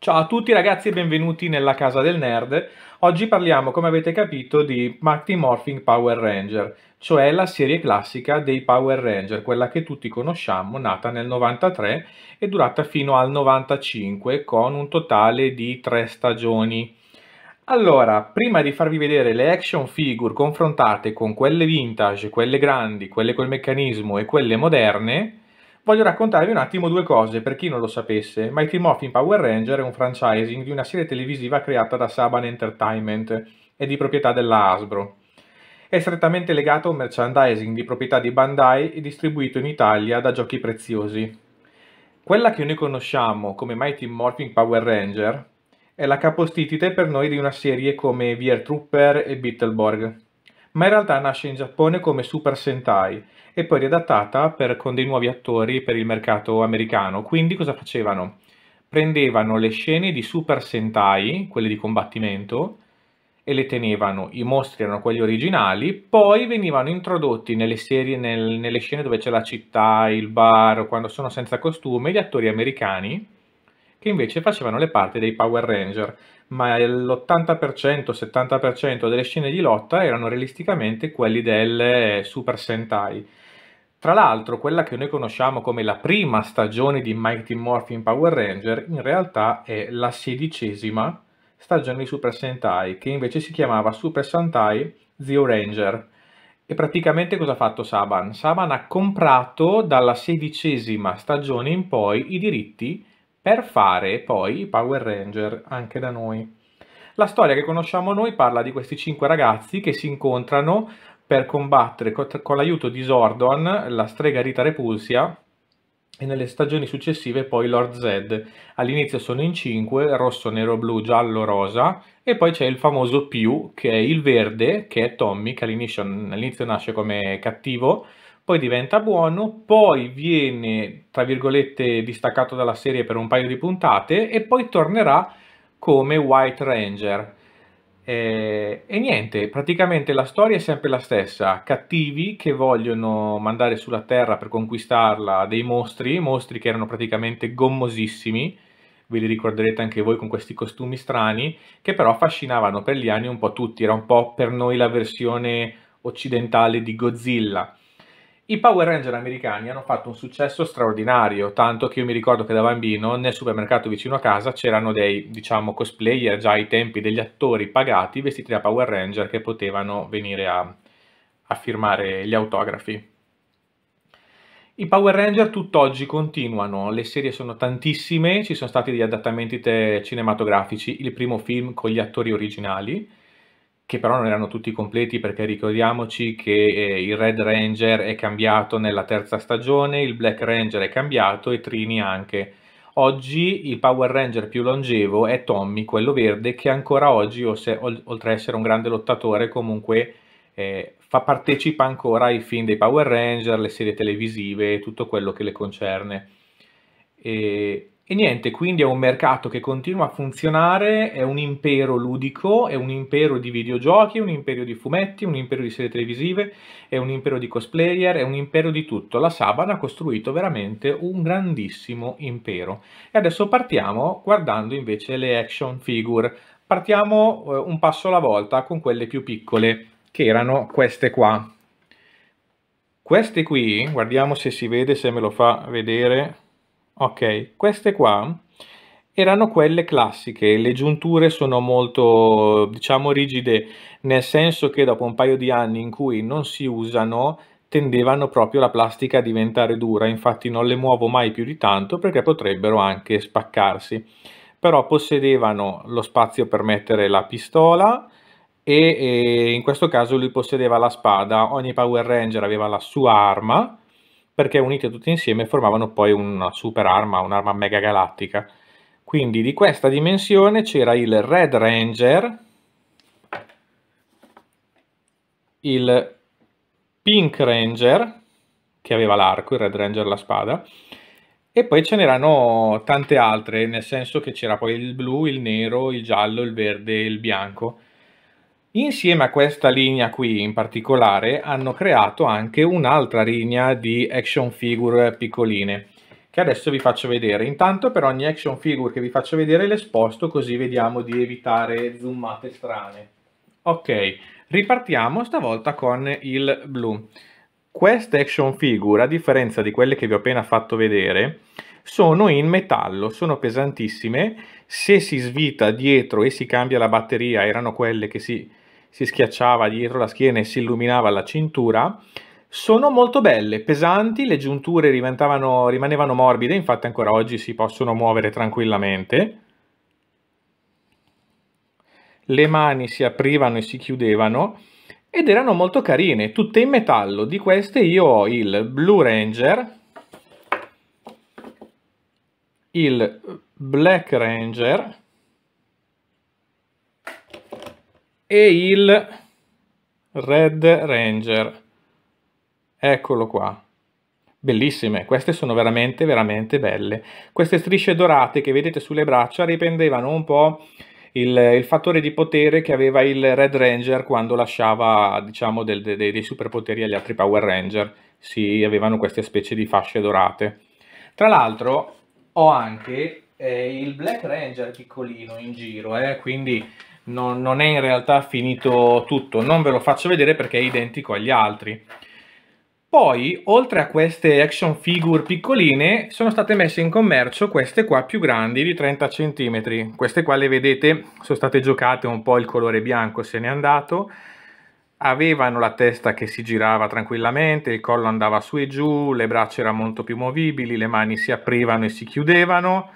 Ciao a tutti ragazzi e benvenuti nella casa del nerd. Oggi parliamo, come avete capito, di Mighty Morphing Power Ranger, cioè la serie classica dei Power Ranger, quella che tutti conosciamo, nata nel 93 e durata fino al 95 con un totale di tre stagioni. Allora, prima di farvi vedere le action figure confrontate con quelle vintage, quelle grandi, quelle col meccanismo e quelle moderne, voglio raccontarvi un attimo due cose per chi non lo sapesse. Mighty Morphin Power Ranger è un franchising di una serie televisiva creata da Saban Entertainment e di proprietà della Hasbro. È strettamente legato a un merchandising di proprietà di Bandai e distribuito in Italia da Giochi Preziosi. Quella che noi conosciamo come Mighty Morphin Power Ranger è la capostipite per noi di una serie come Vier Trooper e Beetleborg, ma in realtà nasce in Giappone come Super Sentai e poi riadattata per, con dei nuovi attori per il mercato americano. Quindi cosa facevano? Prendevano le scene di Super Sentai, quelle di combattimento, e le tenevano, i mostri erano quelli originali, poi venivano introdotti nelle, serie, nel, nelle scene dove c'è la città, il bar, quando sono senza costume, gli attori americani che invece facevano le parti dei Power Ranger, ma l'80%, 70% delle scene di lotta erano realisticamente quelli del eh, Super Sentai. Tra l'altro, quella che noi conosciamo come la prima stagione di Mighty Morphin Power Ranger, in realtà è la sedicesima stagione di Super Sentai, che invece si chiamava Super Sentai Zero Ranger. E praticamente cosa ha fatto Saban? Saban ha comprato dalla sedicesima stagione in poi i diritti per fare poi i Power Ranger anche da noi. La storia che conosciamo noi parla di questi cinque ragazzi che si incontrano per combattere con l'aiuto di Zordon, la strega Rita Repulsia, e nelle stagioni successive poi Lord Zed. All'inizio sono in cinque, rosso, nero, blu, giallo, rosa e poi c'è il famoso più che è il verde che è Tommy che all'inizio, all nasce come cattivo poi diventa buono, poi viene, tra virgolette, distaccato dalla serie per un paio di puntate e poi tornerà come White Ranger. E, eh, e niente, praticamente la storia è sempre la stessa, cattivi che vogliono mandare sulla Terra per conquistarla dei mostri, mostri che erano praticamente gommosissimi, ve li ricorderete anche voi con questi costumi strani, che però affascinavano per gli anni un po' tutti, era un po' per noi la versione occidentale di Godzilla i Power Ranger americani hanno fatto un successo straordinario, tanto che io mi ricordo che da bambino nel supermercato vicino a casa c'erano dei, diciamo, cosplayer già ai tempi degli attori pagati vestiti da Power Ranger che potevano venire a, a firmare gli autografi. I Power Ranger tutt'oggi continuano, le serie sono tantissime, ci sono stati degli adattamenti cinematografici, il primo film con gli attori originali, che però non erano tutti completi perché ricordiamoci che eh, il Red Ranger è cambiato nella terza stagione, il Black Ranger è cambiato e Trini anche. Oggi il Power Ranger più longevo è Tommy, quello verde, che ancora oggi, oltre ad essere un grande lottatore, comunque eh, fa, partecipa ancora ai film dei Power Ranger, le serie televisive e tutto quello che le concerne. E e niente, quindi è un mercato che continua a funzionare, è un impero ludico, è un impero di videogiochi, è un impero di fumetti, un impero di serie televisive, è un impero di cosplayer, è un impero di tutto. La Saban ha costruito veramente un grandissimo impero. E adesso partiamo guardando invece le action figure. Partiamo eh, un passo alla volta con quelle più piccole, che erano queste qua. Queste qui, guardiamo se si vede, se me lo fa vedere Ok, queste qua erano quelle classiche, le giunture sono molto, diciamo, rigide, nel senso che dopo un paio di anni in cui non si usano, tendevano proprio la plastica a diventare dura, infatti non le muovo mai più di tanto perché potrebbero anche spaccarsi. Però possedevano lo spazio per mettere la pistola e, e in questo caso lui possedeva la spada, ogni Power Ranger aveva la sua arma, perché unite tutte insieme formavano poi una super arma, un'arma mega galattica. Quindi di questa dimensione c'era il Red Ranger, il Pink Ranger, che aveva l'arco, il Red Ranger la spada, e poi ce n'erano tante altre, nel senso che c'era poi il blu, il nero, il giallo, il verde, e il bianco. Insieme a questa linea qui in particolare hanno creato anche un'altra linea di action figure piccoline che adesso vi faccio vedere. Intanto per ogni action figure che vi faccio vedere le sposto così vediamo di evitare zoomate strane. Ok, ripartiamo stavolta con il blu. Queste action figure, a differenza di quelle che vi ho appena fatto vedere, sono in metallo, sono pesantissime, se si svita dietro e si cambia la batteria, erano quelle che si si schiacciava dietro la schiena e si illuminava la cintura, sono molto belle, pesanti, le giunture rimanevano morbide, infatti ancora oggi si possono muovere tranquillamente. Le mani si aprivano e si chiudevano ed erano molto carine, tutte in metallo. Di queste io ho il Blue Ranger, il Black Ranger, e il Red Ranger. Eccolo qua. Bellissime, queste sono veramente, veramente belle. Queste strisce dorate che vedete sulle braccia riprendevano un po' Il, il, fattore di potere che aveva il Red Ranger quando lasciava diciamo, del, de, dei superpoteri agli altri Power Ranger, si avevano queste specie di fasce dorate. Tra l'altro ho anche eh, il Black Ranger piccolino in giro, eh, quindi non, non, è in realtà finito tutto, non ve lo faccio vedere perché è identico agli altri. Poi, oltre a queste action figure piccoline, sono state messe in commercio queste qua più grandi di 30 cm. Queste qua le vedete, sono state giocate un po' il colore bianco, se n'è andato. Avevano la testa che si girava tranquillamente, il collo andava su e giù, le braccia erano molto più movibili, le mani si aprivano e si chiudevano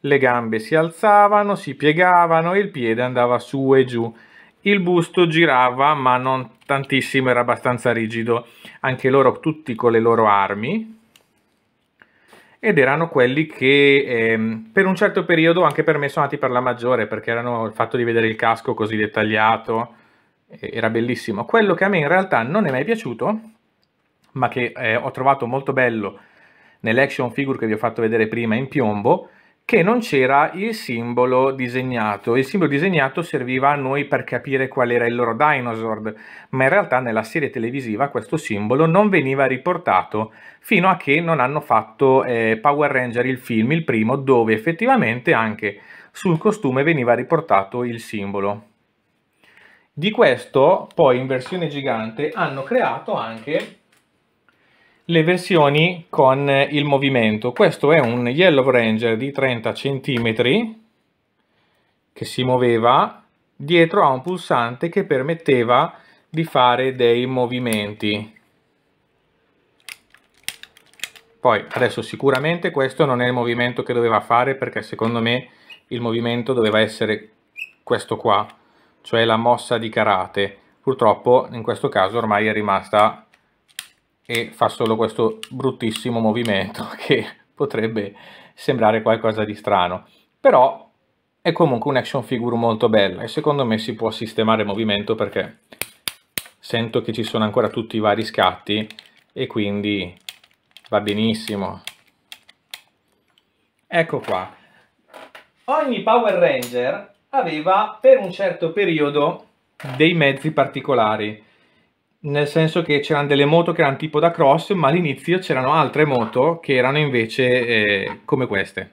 le gambe si alzavano, si piegavano e il piede andava su e giù. Il busto girava, ma non tantissimo, era abbastanza rigido. Anche loro tutti con le loro armi. Ed erano quelli che ehm, per un certo periodo anche per me sono andati per la maggiore, perché erano il fatto di vedere il casco così dettagliato, era bellissimo. Quello che a me in realtà non è mai piaciuto, ma che eh, ho trovato molto bello nell'action figure che vi ho fatto vedere prima in piombo, che non c'era il simbolo disegnato. Il simbolo disegnato serviva a noi per capire qual era il loro dinosaur, ma in realtà nella serie televisiva questo simbolo non veniva riportato fino a che non hanno fatto eh, Power Ranger il film, il primo, dove effettivamente anche sul costume veniva riportato il simbolo. Di questo poi in versione gigante hanno creato anche le versioni con il movimento. Questo è un Yellow Ranger di 30 cm che si muoveva dietro a un pulsante che permetteva di fare dei movimenti. Poi adesso sicuramente questo non è il movimento che doveva fare perché secondo me il movimento doveva essere questo qua, cioè la mossa di karate. Purtroppo in questo caso ormai è rimasta e fa solo questo bruttissimo movimento che potrebbe sembrare qualcosa di strano. Però è comunque un action figure molto bella e secondo me si può sistemare il movimento perché sento che ci sono ancora tutti i vari scatti e quindi va benissimo. Ecco qua. Ogni Power Ranger aveva per un certo periodo dei mezzi particolari nel senso che c'erano delle moto che erano tipo da cross, ma all'inizio c'erano altre moto che erano invece eh, come queste.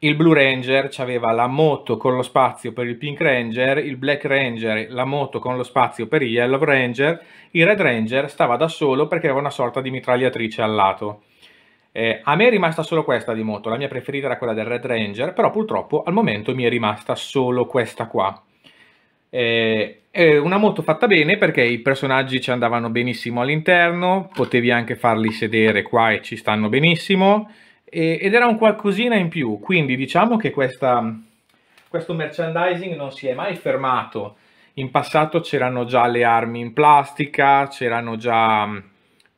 Il Blue Ranger aveva la moto con lo spazio per il Pink Ranger, il Black Ranger la moto con lo spazio per il Yellow Ranger, il Red Ranger stava da solo perché aveva una sorta di mitragliatrice al lato. Eh, a me è rimasta solo questa di moto, la mia preferita era quella del Red Ranger, però purtroppo al momento mi è rimasta solo questa qua. Eh, eh, una moto fatta bene perché i personaggi ci andavano benissimo all'interno, potevi anche farli sedere qua e ci stanno benissimo, e, ed era un qualcosina in più, quindi diciamo che questa, questo merchandising non si è mai fermato. In passato c'erano già le armi in plastica, c'erano già mm,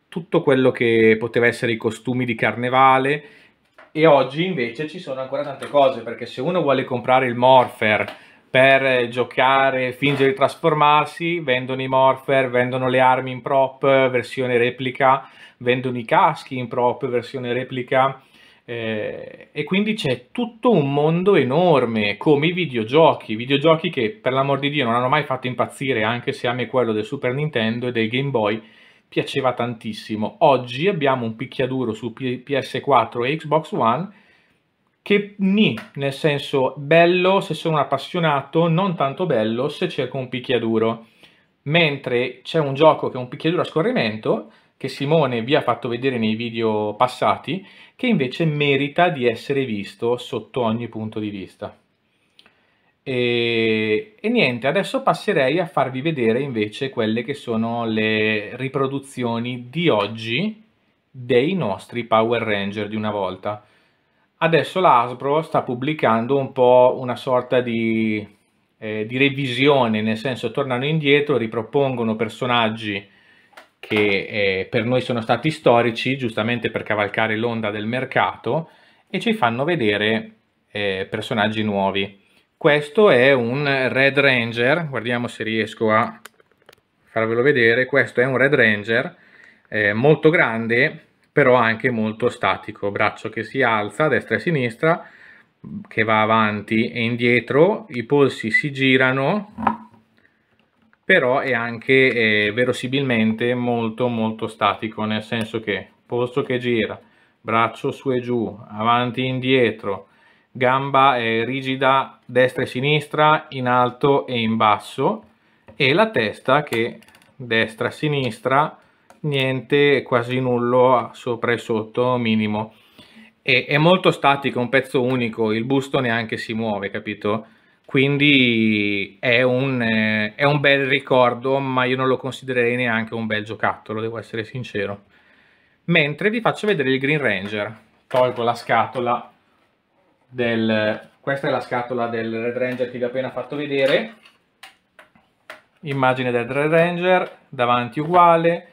tutto quello che poteva essere i costumi di carnevale e oggi invece ci sono ancora tante cose perché se uno vuole comprare il Morpher per giocare, fingere di trasformarsi, vendono i morpher, vendono le armi in prop versione replica, vendono i caschi in prop versione replica eh, e quindi c'è tutto un mondo enorme come i videogiochi, videogiochi che per l'amor di Dio non hanno mai fatto impazzire anche se a me quello del Super Nintendo e del Game Boy piaceva tantissimo. Oggi abbiamo un picchiaduro su PS4 e Xbox One che ni, nel senso bello se sono un appassionato, non tanto bello se cerco un picchiaduro. Mentre c'è un gioco che è un picchiaduro a scorrimento, che Simone vi ha fatto vedere nei video passati, che invece merita di essere visto sotto ogni punto di vista. E, e niente, adesso passerei a farvi vedere invece quelle che sono le riproduzioni di oggi dei nostri Power Ranger di una volta. Adesso l'Asbro sta pubblicando un po' una sorta di, eh, di revisione, nel senso tornano indietro, ripropongono personaggi che eh, per noi sono stati storici, giustamente per cavalcare l'onda del mercato, e ci fanno vedere eh, personaggi nuovi. Questo è un Red Ranger, guardiamo se riesco a farvelo vedere, questo è un Red Ranger eh, molto grande, però anche molto statico, braccio che si alza a destra e a sinistra, che va avanti e indietro, i polsi si girano, però è anche eh, verosimilmente molto molto statico, nel senso che polso che gira, braccio su e giù, avanti e indietro, gamba eh, rigida destra e sinistra, in alto e in basso, e la testa che destra-sinistra, niente, quasi nullo sopra e sotto, minimo. E è molto statico, è un pezzo unico, il busto neanche si muove, capito? Quindi è un, eh, è un bel ricordo, ma io non lo considererei neanche un bel giocattolo, devo essere sincero. Mentre vi faccio vedere il Green Ranger. Tolgo la scatola del... Questa è la scatola del Red Ranger che vi ho appena fatto vedere. Immagine del Red Ranger, davanti uguale,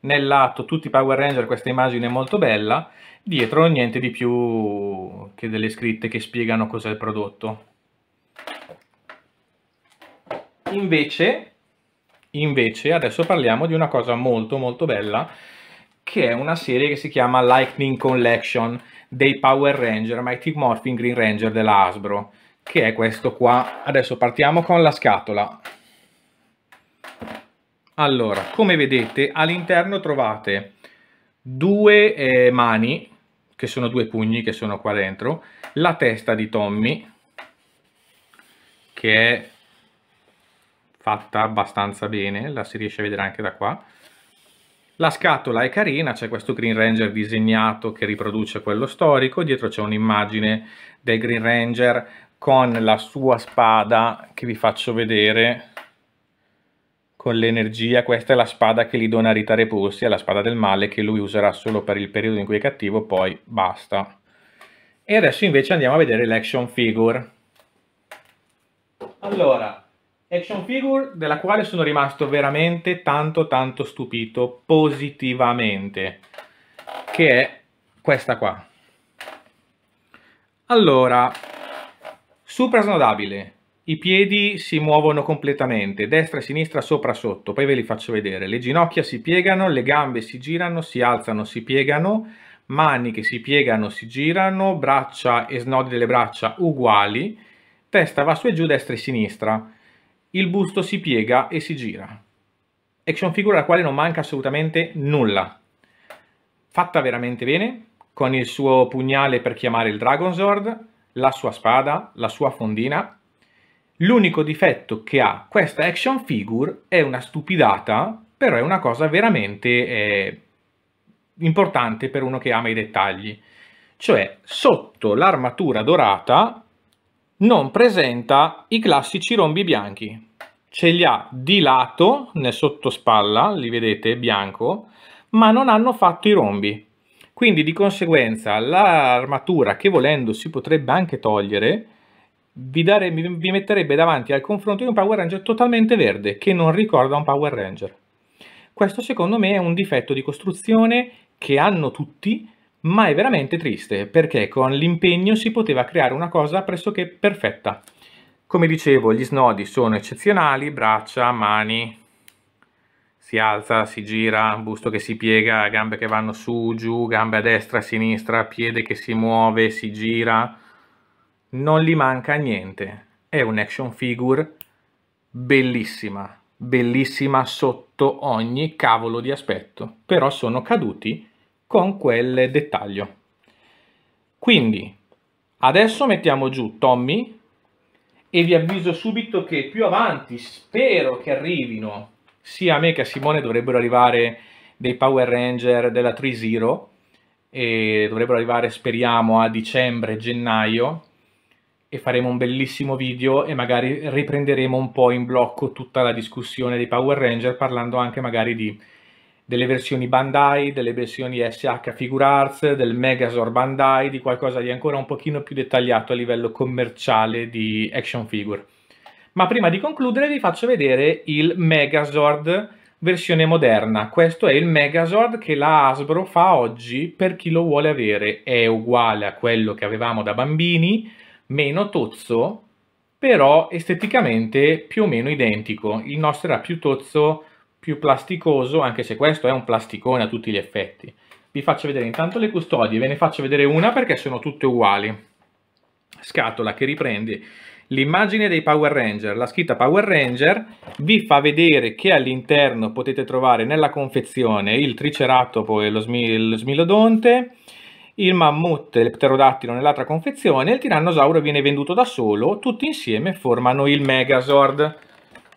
nel lato tutti i Power Ranger, questa immagine è molto bella, dietro niente di più che delle scritte che spiegano cos'è il prodotto. Invece, invece, adesso parliamo di una cosa molto molto bella, che è una serie che si chiama Lightning Collection dei Power Ranger Mighty Morphin Green Ranger della Hasbro, che è questo qua. Adesso partiamo con la scatola. Allora, come vedete all'interno trovate due eh, mani, che sono due pugni che sono qua dentro, la testa di Tommy, che è fatta abbastanza bene, la si riesce a vedere anche da qua. La scatola è carina, c'è questo Green Ranger disegnato che riproduce quello storico, dietro c'è un'immagine del Green Ranger con la sua spada che vi faccio vedere con l'energia, questa è la spada che gli dona Rita Repulsi, è la spada del male che lui userà solo per il periodo in cui è cattivo, poi basta. E adesso invece andiamo a vedere l'action figure. Allora, action figure della quale sono rimasto veramente tanto tanto stupito positivamente, che è questa qua. Allora, super snodabile, i piedi si muovono completamente, destra e sinistra sopra sotto, poi ve li faccio vedere. Le ginocchia si piegano, le gambe si girano, si alzano, si piegano, mani che si piegano, si girano, braccia e snodi delle braccia uguali, testa va su e giù, destra e sinistra. Il busto si piega e si gira. Action figure alla quale non manca assolutamente nulla. Fatta veramente bene, con il suo pugnale per chiamare il Dragon Sword, la sua spada, la sua fondina L'unico difetto che ha questa action figure è una stupidata, però è una cosa veramente eh, importante per uno che ama i dettagli. Cioè, sotto l'armatura dorata non presenta i classici rombi bianchi. Ce li ha di lato, nel sottospalla, li vedete, bianco, ma non hanno fatto i rombi. Quindi di conseguenza l'armatura che volendo si potrebbe anche togliere vi, dare, vi, metterebbe davanti al confronto di un Power Ranger totalmente verde, che non ricorda un Power Ranger. Questo secondo me è un difetto di costruzione che hanno tutti, ma è veramente triste, perché con l'impegno si poteva creare una cosa pressoché perfetta. Come dicevo, gli snodi sono eccezionali, braccia, mani, si alza, si gira, busto che si piega, gambe che vanno su, giù, gambe a destra, a sinistra, piede che si muove, si gira, non gli manca niente. È un action figure bellissima, bellissima sotto ogni cavolo di aspetto, però sono caduti con quel dettaglio. Quindi, adesso mettiamo giù Tommy e vi avviso subito che più avanti spero che arrivino, sia a me che a Simone dovrebbero arrivare dei Power Ranger della 3-Zero e dovrebbero arrivare speriamo a dicembre, gennaio e faremo un bellissimo video e magari riprenderemo un po' in blocco tutta la discussione dei Power Ranger parlando anche magari di, delle versioni Bandai, delle versioni SH Figure Arts, del Megazord Bandai, di qualcosa di ancora un pochino più dettagliato a livello commerciale di action figure. Ma prima di concludere vi faccio vedere il Megazord versione moderna. Questo è il Megazord che la Hasbro fa oggi per chi lo vuole avere. È uguale a quello che avevamo da bambini, meno tozzo, però esteticamente più o meno identico. Il nostro era più tozzo, più plasticoso, anche se questo è un plasticone a tutti gli effetti. Vi faccio vedere intanto le custodie, ve ne faccio vedere una perché sono tutte uguali. Scatola che riprende l'immagine dei Power Ranger, la scritta Power Ranger vi fa vedere che all'interno potete trovare nella confezione il Triceratopo e lo, smil lo Smilodonte, il mammut e il pterodattilo nell'altra confezione, il tirannosauro viene venduto da solo, tutti insieme formano il Megazord.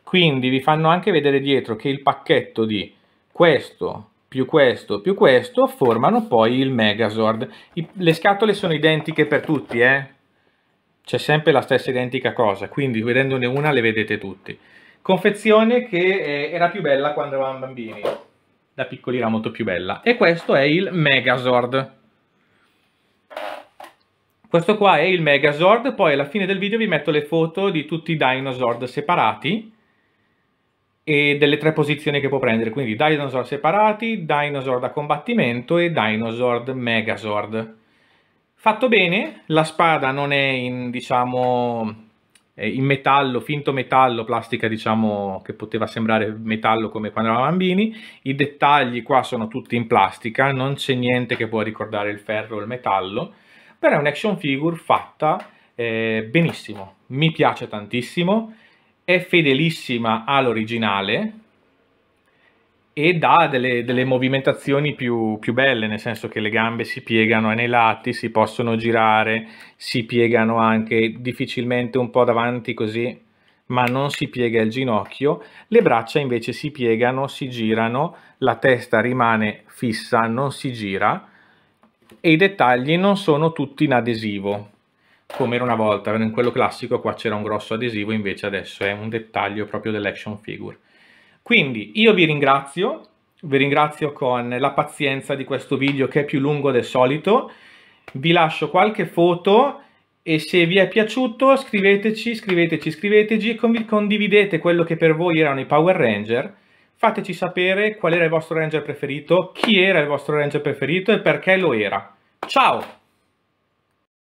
Quindi vi fanno anche vedere dietro che il pacchetto di questo più questo più questo formano poi il Megazord. I, le scatole sono identiche per tutti, eh? C'è sempre la stessa identica cosa, quindi vedendone una le vedete tutti. Confezione che eh, era più bella quando eravamo bambini, da piccoli era molto più bella. E questo è il Megazord. Questo qua è il Megazord, poi alla fine del video vi metto le foto di tutti i Dinosaur separati e delle tre posizioni che può prendere, quindi Dinosaur separati, Dinosaur da combattimento e Dinosaur Megazord. Fatto bene, la spada non è in, diciamo, in metallo, finto metallo, plastica diciamo che poteva sembrare metallo come quando eravamo bambini, i dettagli qua sono tutti in plastica, non c'è niente che può ricordare il ferro o il metallo, però è un'action figure fatta eh, benissimo, mi piace tantissimo, è fedelissima all'originale e dà delle, delle movimentazioni più, più, belle, nel senso che le gambe si piegano ai lati, si possono girare, si piegano anche difficilmente un po' davanti così, ma non si piega il ginocchio, le braccia invece si piegano, si girano, la testa rimane fissa, non si gira, e i dettagli non sono tutti in adesivo come era una volta in quello classico qua c'era un grosso adesivo invece adesso è un dettaglio proprio dell'action figure quindi io vi ringrazio vi ringrazio con la pazienza di questo video che è più lungo del solito vi lascio qualche foto e se vi è piaciuto scriveteci, scriveteci, scriveteci, e condividete quello che per voi erano i Power Ranger fateci sapere qual era il vostro ranger preferito, chi era il vostro ranger preferito e perché lo era. Ciao!